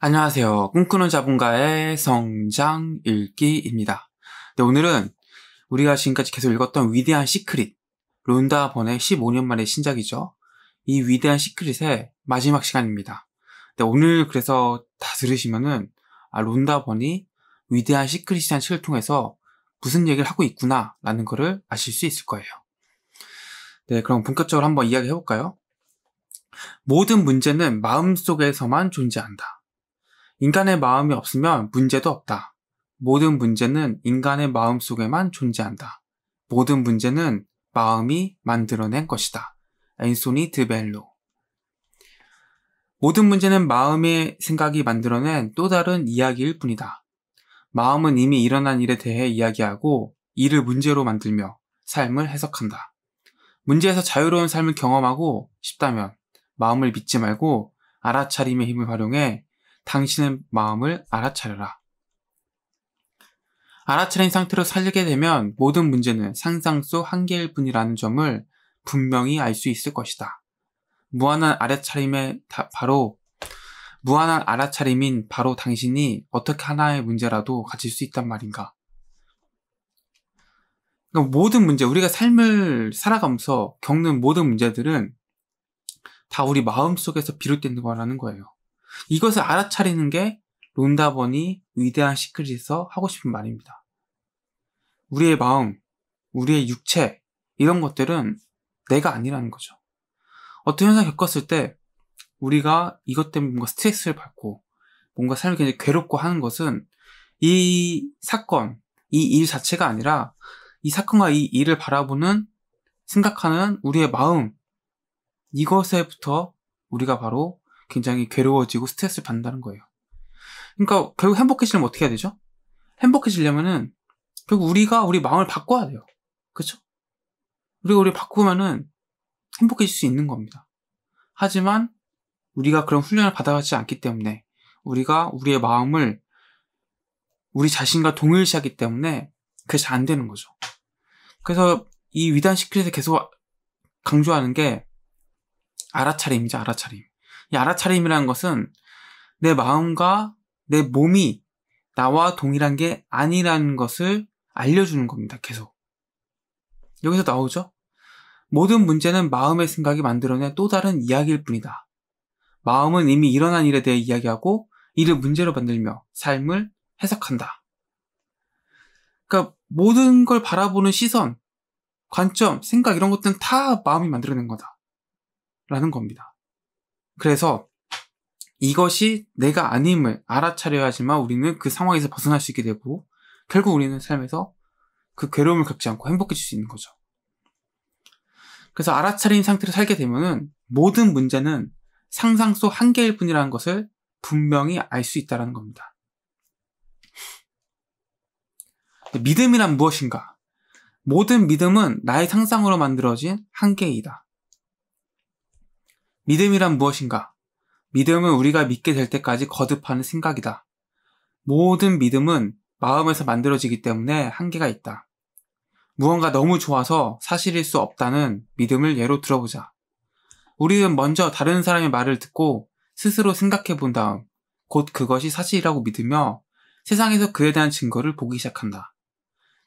안녕하세요. 꿈꾸는 자본가의 성장 읽기입니다. 네, 오늘은 우리가 지금까지 계속 읽었던 위대한 시크릿, 론다 번의 15년 만의 신작이죠. 이 위대한 시크릿의 마지막 시간입니다. 네, 오늘 그래서 다 들으시면은 아, 론다 번이 위대한 시크릿이라는 책을 통해서 무슨 얘기를 하고 있구나라는 것을 아실 수 있을 거예요. 네, 그럼 본격적으로 한번 이야기해 볼까요? 모든 문제는 마음속에서만 존재한다. 인간의 마음이 없으면 문제도 없다. 모든 문제는 인간의 마음 속에만 존재한다. 모든 문제는 마음이 만들어낸 것이다. 앤소니 드벨로. 모든 문제는 마음의 생각이 만들어낸 또 다른 이야기일 뿐이다. 마음은 이미 일어난 일에 대해 이야기하고 이를 문제로 만들며 삶을 해석한다. 문제에서 자유로운 삶을 경험하고 싶다면 마음을 믿지 말고 알아차림의 힘을 활용해 당신의 마음을 알아차려라. 알아차린 상태로 살게 되면 모든 문제는 상상속 한계일 뿐이라는 점을 분명히 알 수 있을 것이다. 무한한 알아차림의 바로 무한한 알아차림인 바로 당신이 어떻게 하나의 문제라도 가질 수 있단 말인가. 그러니까 모든 문제, 우리가 삶을 살아가면서 겪는 모든 문제들은 다 우리 마음 속에서 비롯되는 거라는 거예요. 이것을 알아차리는 게론다버니 위대한 시크릿에서 하고 싶은 말입니다. 우리의 마음, 우리의 육체, 이런 것들은 내가 아니라는 거죠. 어떤 현상을 겪었을 때 우리가 이것 때문에 뭔가 스트레스를 받고 뭔가 삶이 굉장히 괴롭고 하는 것은 이 사건, 이 일 자체가 아니라 이 사건과 이 일을 바라보는 생각하는 우리의 마음 이것에부터 우리가 바로 굉장히 괴로워지고 스트레스를 받는다는 거예요. 그러니까 결국 행복해지려면 어떻게 해야 되죠? 행복해지려면은 결국 우리가 우리 마음을 바꿔야 돼요. 그렇죠? 우리가 우리 바꾸면은 행복해질 수 있는 겁니다. 하지만 우리가 그런 훈련을 받아가지 않기 때문에 우리가 우리의 마음을 우리 자신과 동일시하기 때문에 그게 잘 안 되는 거죠. 그래서 이 위단 시크릿에 계속 강조하는 게 알아차림이죠, 알아차림. 이 알아차림이라는 것은 내 마음과 내 몸이 나와 동일한 게 아니라는 것을 알려주는 겁니다. 계속. 여기서 나오죠? 모든 문제는 마음의 생각이 만들어낸 또 다른 이야기일 뿐이다. 마음은 이미 일어난 일에 대해 이야기하고 이를 문제로 만들며 삶을 해석한다. 그러니까 모든 걸 바라보는 시선, 관점, 생각 이런 것들은 다 마음이 만들어낸 거다. 라는 겁니다. 그래서 이것이 내가 아님을 알아차려야지만 우리는 그 상황에서 벗어날 수 있게 되고 결국 우리는 삶에서 그 괴로움을 겪지 않고 행복해질 수 있는 거죠. 그래서 알아차린 상태로 살게 되면은 모든 문제는 상상 속 한계일 뿐이라는 것을 분명히 알 수 있다는 겁니다. 믿음이란 무엇인가? 모든 믿음은 나의 상상으로 만들어진 한계이다. 믿음이란 무엇인가? 믿음은 우리가 믿게 될 때까지 거듭하는 생각이다. 모든 믿음은 마음에서 만들어지기 때문에 한계가 있다. 무언가 너무 좋아서 사실일 수 없다는 믿음을 예로 들어보자. 우리는 먼저 다른 사람의 말을 듣고 스스로 생각해 본 다음 곧 그것이 사실이라고 믿으며 세상에서 그에 대한 증거를 보기 시작한다.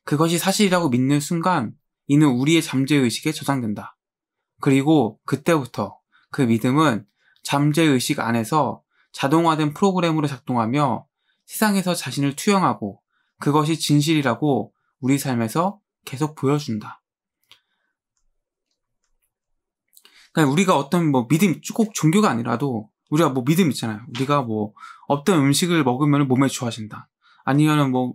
그것이 사실이라고 믿는 순간 이는 우리의 잠재의식에 저장된다. 그리고 그때부터 그 믿음은 잠재의식 안에서 자동화된 프로그램으로 작동하며 세상에서 자신을 투영하고 그것이 진실이라고 우리 삶에서 계속 보여준다. 그러니까 우리가 어떤 뭐 믿음, 꼭 종교가 아니라도 우리가 뭐 믿음 있잖아요. 우리가 뭐 어떤 음식을 먹으면 몸에 좋아진다. 아니면 뭐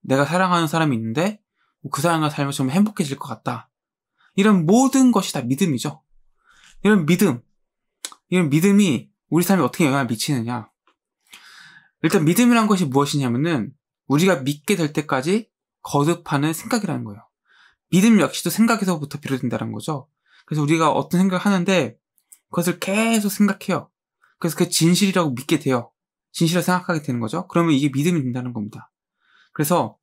내가 사랑하는 사람이 있는데 뭐 그 사람과 살면 좀 행복해질 것 같다. 이런 모든 것이 다 믿음이죠. 이런 믿음, 이런 믿음이 우리 삶에 어떻게 영향을 미치느냐. 일단 믿음이란 것이 무엇이냐면은 우리가 믿게 될 때까지 거듭하는 생각이라는 거예요. 믿음 역시도 생각에서부터 비롯된다는 거죠. 그래서 우리가 어떤 생각을 하는데 그것을 계속 생각해요. 그래서 그 진실이라고 믿게 돼요. 진실을 생각하게 되는 거죠. 그러면 이게 믿음이 된다는 겁니다. 그래서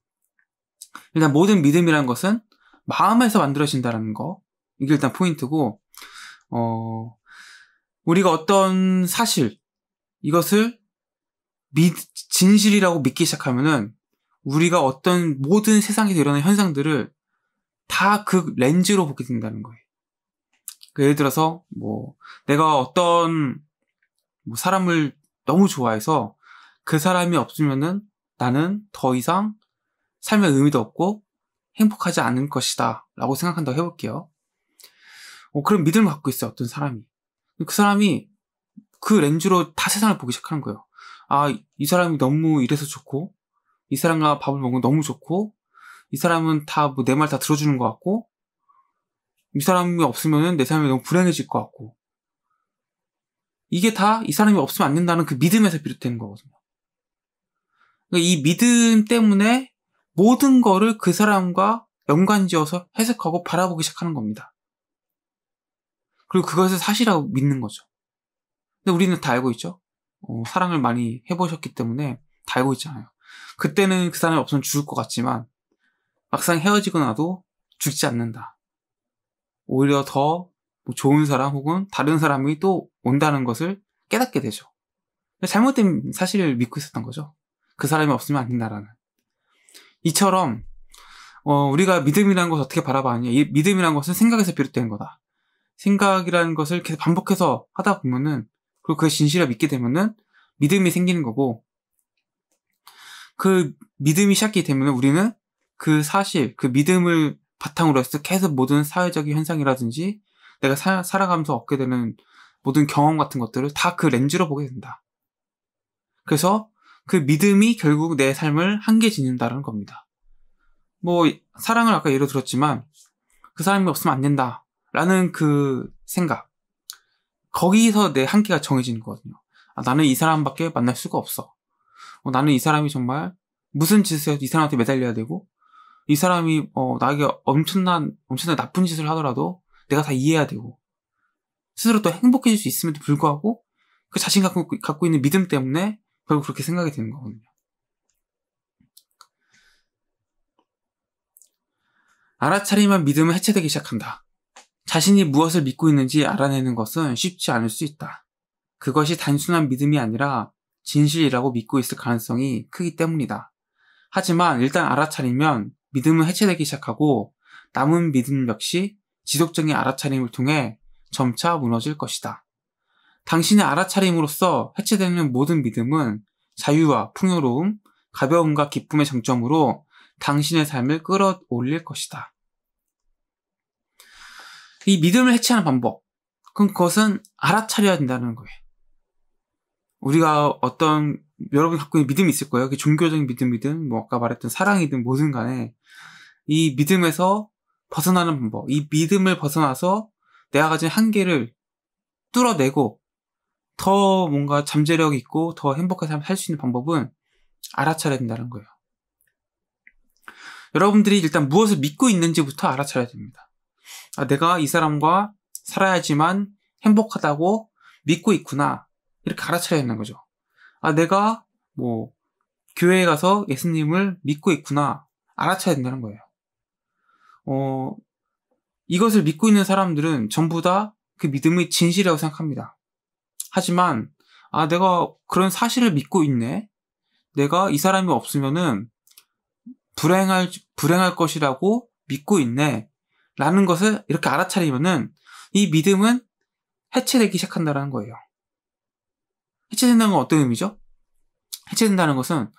일단 모든 믿음이라는 것은 마음에서 만들어진다는 거 이게 일단 포인트고 어 우리가 어떤 사실, 이것을 믿, 진실이라고 믿기 시작하면은 우리가 어떤 모든 세상에서 일어나는 현상들을 다 그 렌즈로 보게 된다는 거예요. 그 예를 들어서 뭐 내가 어떤 뭐 사람을 너무 좋아해서 그 사람이 없으면은 나는 더 이상 삶의 의미도 없고 행복하지 않을 것이다 라고 생각한다고 해볼게요. 어, 그럼 믿음을 갖고 있어요, 어떤 사람이. 그 사람이 그 렌즈로 다 세상을 보기 시작하는 거예요. 아, 이 사람이 너무 이래서 좋고, 이 사람과 밥을 먹으면 너무 좋고, 이 사람은 다 내 말다 뭐 들어주는 것 같고, 이 사람이 없으면 내 삶이 너무 불행해질 것 같고. 이게 다 이 사람이 없으면 안 된다는 그 믿음에서 비롯되는 거거든요. 그러니까 이 믿음 때문에 모든 거를 그 사람과 연관지어서 해석하고 바라보기 시작하는 겁니다. 그리고 그것을 사실이라고 믿는 거죠. 근데 우리는 다 알고 있죠. 어, 사랑을 많이 해보셨기 때문에 다 알고 있잖아요. 그때는 그 사람이 없으면 죽을 것 같지만 막상 헤어지고 나도 죽지 않는다. 오히려 더 뭐 좋은 사람 혹은 다른 사람이 또 온다는 것을 깨닫게 되죠. 잘못된 사실을 믿고 있었던 거죠. 그 사람이 없으면 안 된다라는. 이처럼 어, 우리가 믿음이라는 것을 어떻게 바라봐느냐. 이 믿음이라는 것은 생각에서 비롯된 거다. 생각이라는 것을 계속 반복해서 하다 보면은 그리고 그 진실을 믿게 되면은 믿음이 생기는 거고 그 믿음이 시작이 되면 우리는 그 사실, 그 믿음을 바탕으로 해서 계속 모든 사회적인 현상이라든지 내가 사, 살아가면서 얻게 되는 모든 경험 같은 것들을 다 그 렌즈로 보게 된다. 그래서 그 믿음이 결국 내 삶을 한계 짓는다는 겁니다. 뭐, 사랑을 아까 예로 들었지만 그 사람이 없으면 안 된다. 라는 그 생각. 거기서 내 한계가 정해지는 거거든요. 아, 나는 이 사람밖에 만날 수가 없어. 어, 나는 이 사람이 정말 무슨 짓을 해도 이 사람한테 매달려야 되고, 이 사람이 어, 나에게 엄청난, 엄청난 나쁜 짓을 하더라도 내가 다 이해해야 되고, 스스로 또 행복해질 수 있음에도 불구하고, 그 자신 갖고, 갖고 있는 믿음 때문에 결국 그렇게 생각이 되는 거거든요. 알아차리면 믿음은 해체되기 시작한다. 자신이 무엇을 믿고 있는지 알아내는 것은 쉽지 않을 수 있다. 그것이 단순한 믿음이 아니라 진실이라고 믿고 있을 가능성이 크기 때문이다. 하지만 일단 알아차리면 믿음은 해체되기 시작하고 남은 믿음 역시 지속적인 알아차림을 통해 점차 무너질 것이다. 당신의 알아차림으로써 해체되는 모든 믿음은 자유와 풍요로움, 가벼움과 기쁨의 정점으로 당신의 삶을 끌어올릴 것이다. 이 믿음을 해체하는 방법. 그럼 그것은 알아차려야 된다는 거예요. 우리가 어떤 여러분이 갖고 있는 믿음이 있을 거예요. 그 종교적인 믿음이든 뭐 아까 말했던 사랑이든 뭐든 간에 이 믿음에서 벗어나는 방법. 이 믿음을 벗어나서 내가 가진 한계를 뚫어내고 더 뭔가 잠재력 있고 더 행복한 삶을 살 수 있는 방법은 알아차려야 된다는 거예요. 여러분들이 일단 무엇을 믿고 있는지부터 알아차려야 됩니다. 아, 내가 이 사람과 살아야지만 행복하다고 믿고 있구나. 이렇게 알아차려 야 있는 거죠. 아, 내가 뭐, 교회에 가서 예수님을 믿고 있구나. 알아차야 된다는 거예요. 어, 이것을 믿고 있는 사람들은 전부 다 그 믿음의 진실이라고 생각합니다. 하지만, 아, 내가 그런 사실을 믿고 있네? 내가 이 사람이 없으면은 불행할, 불행할 것이라고 믿고 있네. 라는 것을 이렇게 알아차리면은 이 믿음은 해체되기 시작한다라는 거예요. 해체된다는 건 어떤 의미죠? 해체된다는 것은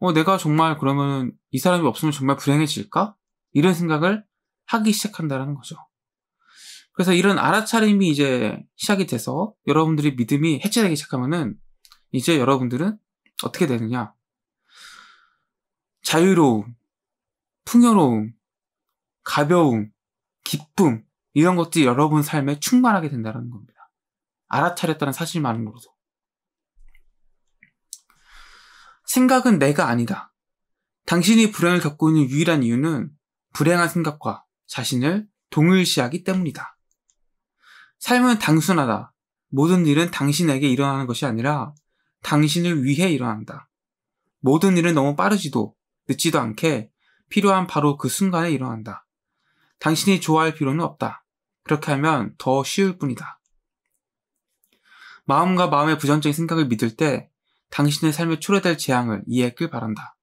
어, 내가 정말 그러면 이 사람이 없으면 정말 불행해질까? 이런 생각을 하기 시작한다라는 거죠. 그래서 이런 알아차림이 이제 시작이 돼서 여러분들이 믿음이 해체되기 시작하면은 이제 여러분들은 어떻게 되느냐? 자유로움, 풍요로움, 가벼움, 기쁨 이런 것들이 여러분 삶에 충만하게 된다는 겁니다. 알아차렸다는 사실만으로도. 생각은 내가 아니다. 당신이 불행을 겪고 있는 유일한 이유는 불행한 생각과 자신을 동일시하기 때문이다. 삶은 단순하다. 모든 일은 당신에게 일어나는 것이 아니라 당신을 위해 일어난다. 모든 일은 너무 빠르지도 늦지도 않게 필요한 바로 그 순간에 일어난다. 당신이 좋아할 필요는 없다. 그렇게 하면 더 쉬울 뿐이다. 마음과 마음의 부정적인 생각을 믿을 때 당신의 삶에 초래될 재앙을 이해했길 바란다.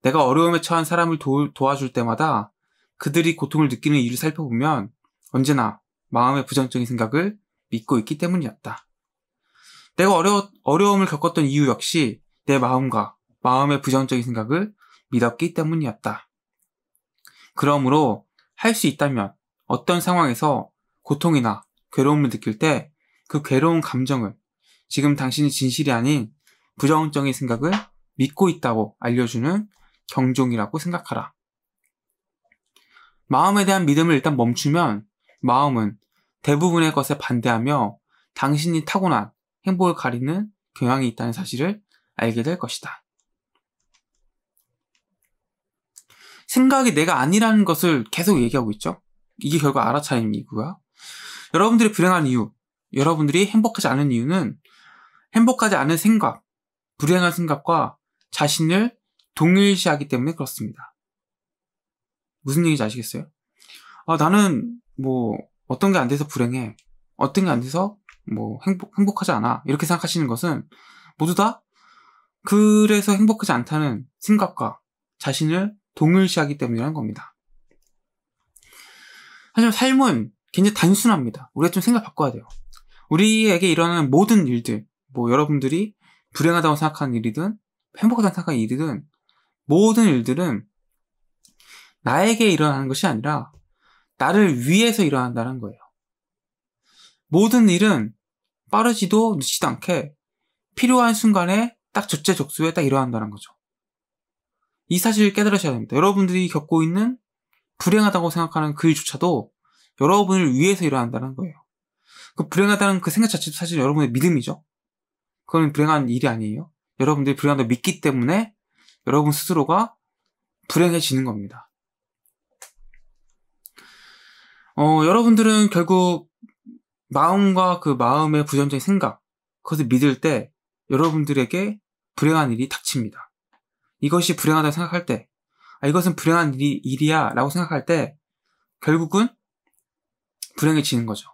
내가 어려움에 처한 사람을 도, 와줄 때마다 그들이 고통을 느끼는 이유를 살펴보면 언제나 마음의 부정적인 생각을 믿고 있기 때문이었다. 내가 어려, 어려움을 겪었던 이유 역시 내 마음과 마음의 부정적인 생각을 믿었기 때문이었다. 그러므로 할수 있다면 어떤 상황에서 고통이나 괴로움을 느낄 때 그 괴로운 감정을 지금 당신이 진실이 아닌 부정적인 생각을 믿고 있다고 알려주는 경종이라고 생각하라. 마음에 대한 믿음을 일단 멈추면 마음은 대부분의 것에 반대하며 당신이 타고난 행복을 가리는 경향이 있다는 사실을 알게 될 것이다. 생각이 내가 아니라는 것을 계속 얘기하고 있죠. 이게 결국 알아차림 이고요. 여러분들이 불행한 이유, 여러분들이 행복하지 않은 이유는 행복하지 않은 생각, 불행한 생각과 자신을 동일시하기 때문에 그렇습니다. 무슨 얘기인지 아시겠어요? 아, 나는 뭐 어떤 게 안 돼서 불행해. 어떤 게 안 돼서 뭐 행복, 행복하지 않아. 이렇게 생각하시는 것은 모두 다 그래서 행복하지 않다는 생각과 자신을 동일시하기 때문이라는 겁니다. 하지만 삶은 굉장히 단순합니다. 우리가 좀 생각 바꿔야 돼요. 우리에게 일어나는 모든 일들, 뭐 여러분들이 불행하다고 생각하는 일이든 행복하다고 생각하는 일이든 모든 일들은 나에게 일어나는 것이 아니라 나를 위해서 일어난다는 거예요. 모든 일은 빠르지도 늦지도 않게 필요한 순간에 딱 적재적소에 딱 일어난다는 거죠. 이 사실을 깨달으셔야 됩니다. 여러분들이 겪고 있는 불행하다고 생각하는 그 일조차도 여러분을 위해서 일어난다는 거예요. 그 불행하다는 그 생각 자체도 사실 여러분의 믿음이죠. 그건 불행한 일이 아니에요. 여러분들이 불행하다고 믿기 때문에 여러분 스스로가 불행해지는 겁니다. 어, 여러분들은 결국 마음과 그 마음의 부정적인 생각, 그것을 믿을 때 여러분들에게 불행한 일이 닥칩니다. 이것이 불행하다고 생각할 때, 아, 이것은 불행한 일이, 일이야 라고 생각할 때, 결국은 불행해지는 거죠.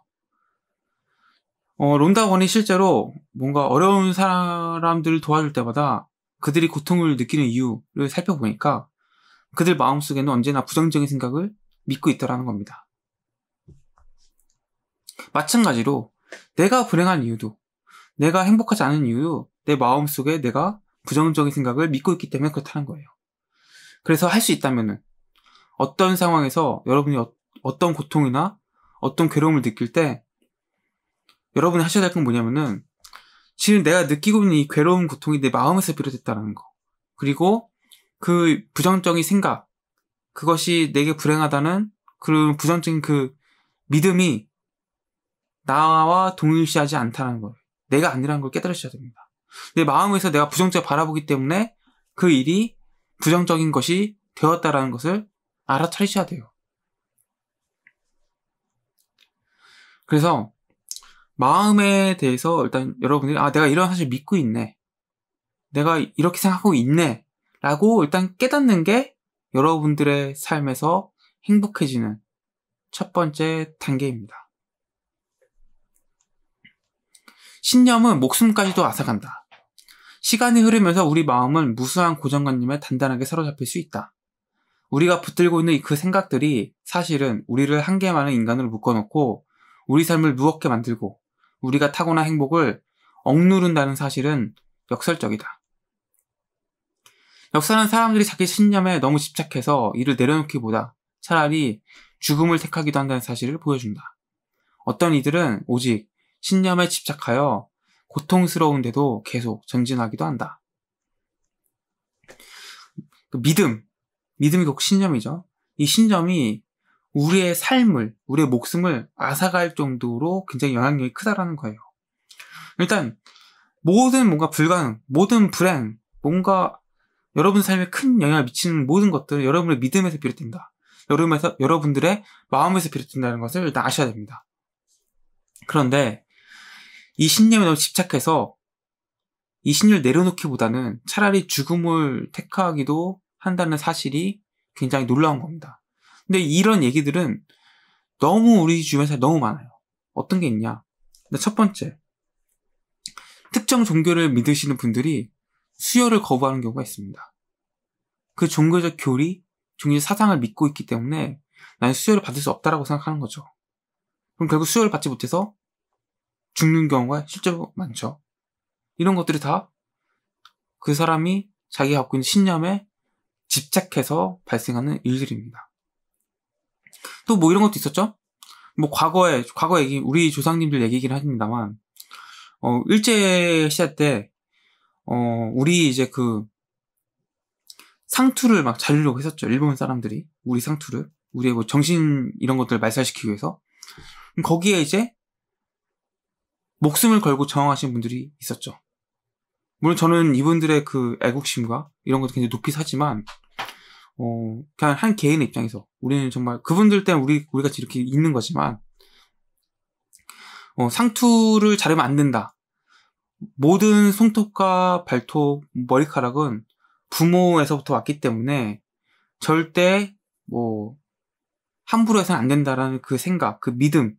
어, 론다원이 실제로 뭔가 어려운 사람들을 도와줄 때마다 그들이 고통을 느끼는 이유를 살펴보니까 그들 마음속에는 언제나 부정적인 생각을 믿고 있더라는 겁니다. 마찬가지로 내가 불행한 이유도 내가 행복하지 않은 이유도 내 마음속에 내가 부정적인 생각을 믿고 있기 때문에 그렇다는 거예요. 그래서 할 수 있다면은 어떤 상황에서 여러분이 어, 떤 고통이나 어떤 괴로움을 느낄 때 여러분이 하셔야 될 건 뭐냐면은 지금 내가 느끼고 있는 이 괴로운 고통이 내 마음에서 비롯됐다는 거. 그리고 그 부정적인 생각, 그것이 내게 불행하다는 그런 부정적인 그 믿음이 나와 동일시하지 않다는 걸, 내가 아니라는 걸 깨달으셔야 됩니다. 내 마음에서 내가 부정적 바라보기 때문에 그 일이 부정적인 것이 되었다라는 것을 알아차리셔야 돼요. 그래서 마음에 대해서 일단 여러분들이 아 내가 이런 사실 믿고 있네. 내가 이렇게 생각하고 있네. 라고 일단 깨닫는 게 여러분들의 삶에서 행복해지는 첫 번째 단계입니다. 신념은 목숨까지도 앗아간다. 시간이 흐르면서 우리 마음은 무수한 고정관념에 단단하게 사로잡힐 수 있다. 우리가 붙들고 있는 그 생각들이 사실은 우리를 한계 많은 인간으로 묶어놓고 우리 삶을 무겁게 만들고 우리가 타고난 행복을 억누른다는 사실은 역설적이다. 역사는 사람들이 자기 신념에 너무 집착해서 이를 내려놓기보다 차라리 죽음을 택하기도 한다는 사실을 보여준다. 어떤 이들은 오직 신념에 집착하여 고통스러운데도 계속 전진하기도 한다. 그 믿음, 믿음이 곧 신념이죠. 이 신념이 우리의 삶을, 우리의 목숨을 앗아갈 정도로 굉장히 영향력이 크다라는 거예요. 일단 모든 뭔가 불가능, 모든 불행, 뭔가 여러분 삶에 큰 영향을 미치는 모든 것들은 여러분의 믿음에서 비롯된다. 여러분에서 여러분들의 마음에서 비롯된다는 것을 일단 아셔야 됩니다. 그런데 이 신념에 너무 집착해서 이 신념을 내려놓기보다는 차라리 죽음을 택하기도 한다는 사실이 굉장히 놀라운 겁니다. 근데 이런 얘기들은 너무 우리 주변에서 너무 많아요. 어떤 게 있냐? 첫 번째, 특정 종교를 믿으시는 분들이 수혈을 거부하는 경우가 있습니다. 그 종교적 교리, 종교적 사상을 믿고 있기 때문에 나는 수혈을 받을 수 없다라고 생각하는 거죠. 그럼 결국 수혈을 받지 못해서 죽는 경우가 실제로 많죠. 이런 것들이 다 그 사람이 자기가 갖고 있는 신념에 집착해서 발생하는 일들입니다. 또 뭐 이런 것도 있었죠? 뭐 과거에, 과거 얘기, 우리 조상님들 얘기긴 하십니다만 어, 일제 시대 때, 어, 우리 이제 그 상투를 막 자르려고 했었죠. 일본 사람들이. 우리 상투를. 우리의 뭐 정신 이런 것들을 말살시키기 위해서. 거기에 이제 목숨을 걸고 저항하신 분들이 있었죠. 물론 저는 이분들의 그 애국심과 이런 것도 굉장히 높이 사지만 어, 그냥 한 개인의 입장에서 우리는 정말 그분들 때문에 우리 우리 같이 이렇게 있는 거지만 어, 상투를 자르면 안 된다. 모든 손톱과 발톱, 머리카락은 부모에서부터 왔기 때문에 절대 뭐 함부로 해서는 안 된다라는 그 생각, 그 믿음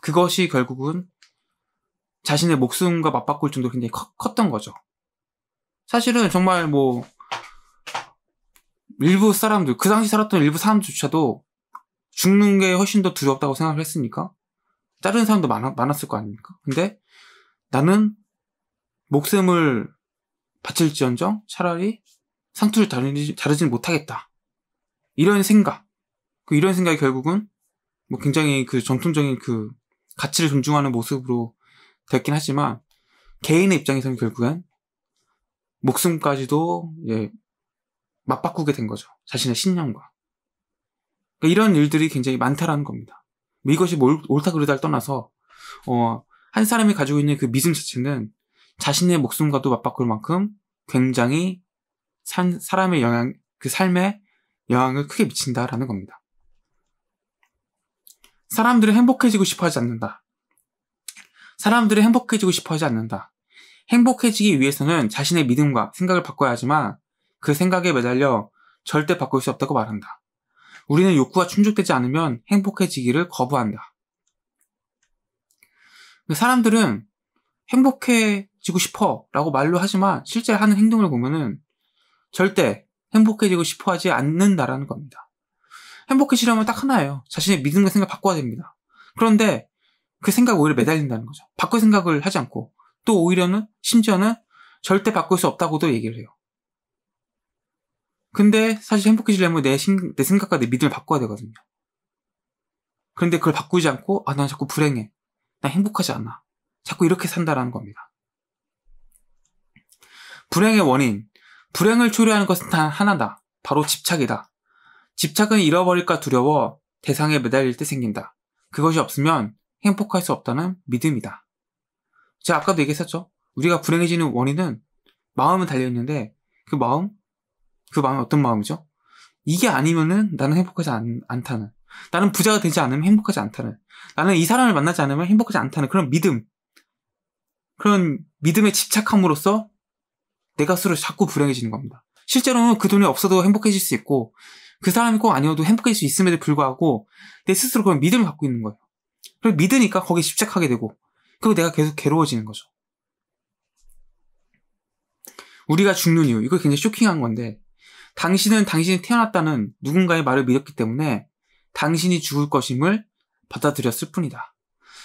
그것이 결국은 자신의 목숨과 맞바꿀 정도 굉장히 컸, 던 거죠. 사실은 정말 뭐 일부 사람들 그 당시 살았던 일부 사람조차도 죽는 게 훨씬 더 두렵다고 생각을 했으니까 다른 사람도 많, 많았을 거 아닙니까? 근데 나는 목숨을 바칠지언정 차라리 상투를 다루지, 다루지 못하겠다. 이런 생각. 그 이런 생각이 결국은 뭐 굉장히 그 전통적인 그 가치를 존중하는 모습으로 됐긴 하지만 개인의 입장에서는 결국엔 목숨까지도 예, 맞바꾸게 된 거죠. 자신의 신념과. 그러니까 이런 일들이 굉장히 많다라는 겁니다. 뭐 이것이 뭐 옳다 그르다를 떠나서 어, 한 사람이 가지고 있는 그 믿음 자체는 자신의 목숨과도 맞바꿀 만큼 굉장히 산, 사람의 영향, 그 삶에 영향을 크게 미친다라는 겁니다. 사람들은 행복해지고 싶어 하지 않는다. 사람들을 행복해지고 싶어 하지 않는다. 행복해지기 위해서는 자신의 믿음과 생각을 바꿔야 하지만 그 생각에 매달려 절대 바꿀 수 없다고 말한다. 우리는 욕구가 충족되지 않으면 행복해지기를 거부한다. 사람들은 행복해지고 싶어 라고 말로 하지만 실제 하는 행동을 보면은 절대 행복해지고 싶어 하지 않는다라는 겁니다. 행복해지려면 딱 하나예요. 자신의 믿음과 생각 을 바꿔야 됩니다. 그런데 그 생각 오히려 매달린다는 거죠. 바꿀 생각을 하지 않고 또 오히려는 심지어는 절대 바꿀 수 없다고도 얘기를 해요. 근데 사실 행복해지려면 내, 신, 내 생각과 내 믿음을 바꿔야 되거든요. 그런데 그걸 바꾸지 않고 아 난 자꾸 불행해. 난 행복하지 않아. 자꾸 이렇게 산다라는 겁니다. 불행의 원인, 불행을 초래하는 것은 단 하나다. 바로 집착이다. 집착은 잃어버릴까 두려워 대상에 매달릴 때 생긴다. 그것이 없으면 행복할 수 없다는 믿음이다. 제가 아까도 얘기했었죠. 우리가 불행해지는 원인은 마음은 달려있는데 그 마음? 그 마음이 어떤 마음이죠? 이게 아니면은 나는 행복하지 않, 않다는. 나는 부자가 되지 않으면 행복하지 않다는. 나는 이 사람을 만나지 않으면 행복하지 않다는 그런 믿음. 그런 믿음에 집착함으로써 내가스스로 자꾸 불행해지는 겁니다. 실제로는 그 돈이 없어도 행복해질 수 있고 그 사람이 꼭 아니어도 행복해질 수 있음에도 불구하고 내 스스로 그런 믿음을 갖고 있는 거예요. 그리고 믿으니까 거기에 집착하게 되고 그리고 내가 계속 괴로워지는 거죠. 우리가 죽는 이유 이거 굉장히 쇼킹한 건데 당신은 당신이 태어났다는 누군가의 말을 믿었기 때문에 당신이 죽을 것임을 받아들였을 뿐이다.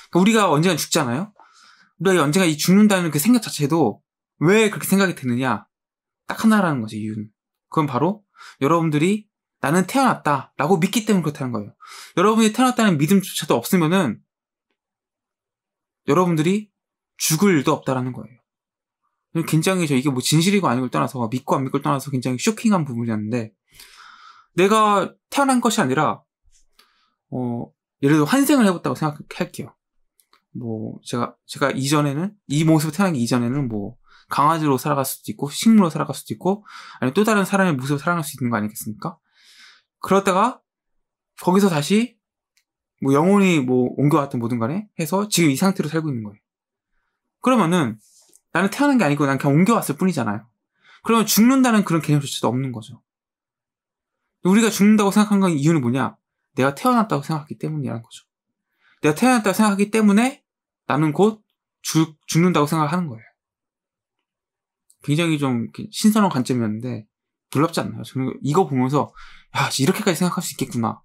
그러니까 우리가 언젠가 죽잖아요. 우리가 언젠가 이 죽는다는 그 생각 자체도 왜 그렇게 생각이 드느냐 딱 하나라는 거죠 이유는 그건 바로 여러분들이 나는 태어났다라고 믿기 때문에 그렇다는 거예요. 여러분이 태어났다는 믿음조차도 없으면은 여러분들이 죽을 일도 없다라는 거예요. 굉장히 저 이게 뭐 진실이고 아니고 떠나서 믿고 안 믿고를 떠나서 굉장히 쇼킹한 부분이었는데 내가 태어난 것이 아니라 어 예를 들어 환생을 해봤다고 생각할게요. 뭐 제가 제가 이전에는 이 모습을 태어나기 이전에는 뭐 강아지로 살아갈 수도 있고 식물로 살아갈 수도 있고 아니또 다른 사람의 모습을로 살아갈 수 있는 거 아니겠습니까? 그러다가 거기서 다시 뭐 영혼이 뭐 옮겨왔던 모든 간에 해서 지금 이 상태로 살고 있는 거예요. 그러면은 나는 태어난 게 아니고 난 그냥 옮겨왔을 뿐이잖아요. 그러면 죽는다는 그런 개념조차도 없는 거죠. 우리가 죽는다고 생각한 이유는 뭐냐? 내가 태어났다고 생각하기 때문이라는 거죠. 내가 태어났다고 생각하기 때문에 나는 곧 죽, 죽는다고 생각하는 거예요. 굉장히 좀 신선한 관점이었는데 놀랍지 않나요? 저는 이거 보면서 야 이렇게까지 생각할 수 있겠구나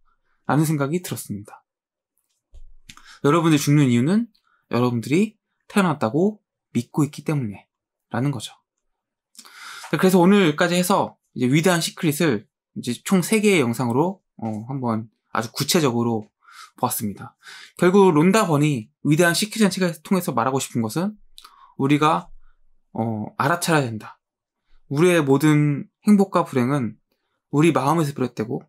라는 생각이 들었습니다. 여러분들이 죽는 이유는 여러분들이 태어났다고 믿고 있기 때문에 라는 거죠. 그래서 오늘까지 해서 이제 위대한 시크릿을 이제 총 3개의 영상으로 어, 한번 아주 구체적으로 보았습니다. 결국 론다 번이 위대한 시크릿 전체 통해서 말하고 싶은 것은 우리가 어, 알아차려야 된다. 우리의 모든 행복과 불행은 우리 마음에서 비롯되고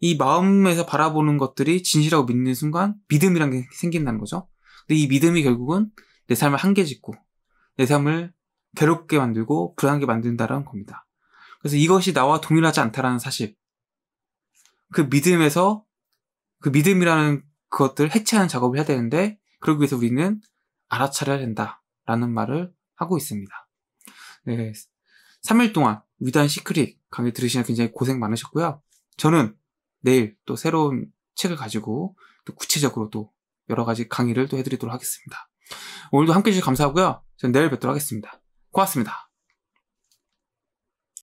이 마음에서 바라보는 것들이 진실하고 믿는 순간 믿음이란 게 생긴다는 거죠. 근데 이 믿음이 결국은 내 삶을 한계 짓고 내 삶을 괴롭게 만들고 불안하게 만든다는 겁니다. 그래서 이것이 나와 동일하지 않다라는 사실. 그 믿음에서 그 믿음이라는 그것들 을 해체하는 작업을 해야 되는데 그러기 위해서 우리는 알아차려야 된다라는 말을 하고 있습니다. 네. 3일 동안 위단 시크릿 강의 들으시면 굉장히 고생 많으셨고요. 저는 내일 또 새로운 책을 가지고 또 구체적으로 또 여러 가지 강의를 또 해드리도록 하겠습니다. 오늘도 함께 해주셔서 감사하고요. 저는 내일 뵙도록 하겠습니다. 고맙습니다.